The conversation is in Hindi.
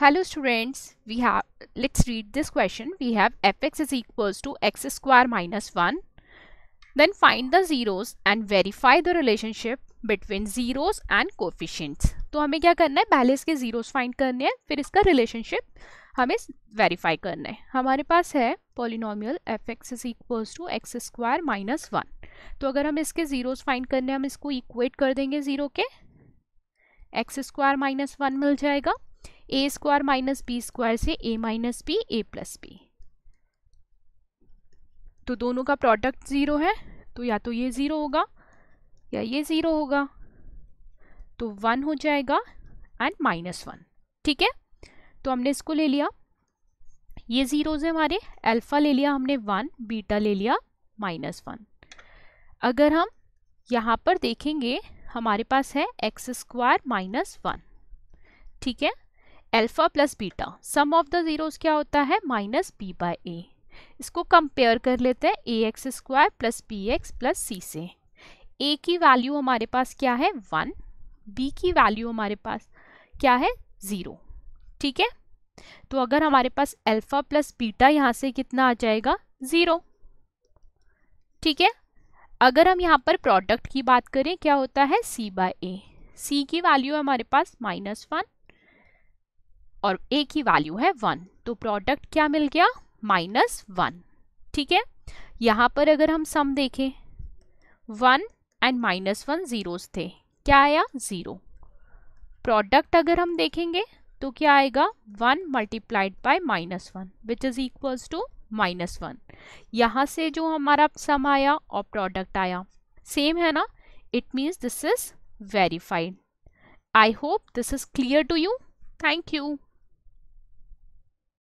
hello students we have let's read this question we have fx is equals to x square minus 1 then find the zeros and verify the relationship between zeros and coefficients तो हमें क्या करना है पहले इसके zeros find करने हैं फिर इसका relationship हमें verify करना है हमारे पास है polynomial fx is equals to x square minus 1 तो अगर हम इसके zeros find करने हैं हम इसको equate कर देंगे zero के x square minus 1 मिल जाएगा A square minus B square से A minus B A plus B तो दोनों का प्रोडक्ट ज़ीरो है तो या तो ये ज़ीरो होगा या ये ज़ीरो होगा तो वन हो जाएगा एंड माइनस वन ठीक है तो हमने इसको ले लिया ये ज़ीरोज़ हैं हमारे अल्फ़ा ले लिया हमने वन बीटा ले लिया माइनस वन अगर हम यहाँ पर देखेंगे हमारे पास है एक्स स्क्वायर माइनस वन ठीक है alpha plus beta sum of the zeros क्या होता है माइनस बी बाय ए इसको कंपेयर कर लेते हैं A X square plus B X plus C से ए की वैल्यू हमारे पास क्या है वन बी की वैल्यू हमारे पास क्या है ज़ीरो ठीक है तो अगर हमारे पास अल्फ़ा प्लस बीटा यहाँ से कितना आ जाएगा ज़ीरो ठीक है अगर हम यहाँ पर प्रोडक्ट की बात करें क्या होता है सी बाय ए सी की वैल्यू हमारे पास माइनस वन और ए की वैल्यू है वन तो प्रोडक्ट क्या मिल गया माइनस वन ठीक है यहाँ पर अगर हम सम देखें one and minus one zeros थे क्या आया ज़ीरो प्रोडक्ट अगर हम देखेंगे तो क्या आएगा one multiplied by minus one which is equals to minus one यहाँ से जो हमारा सम आया और प्रोडक्ट आया सेम है ना it means this is verified I hope this is clear to you thank you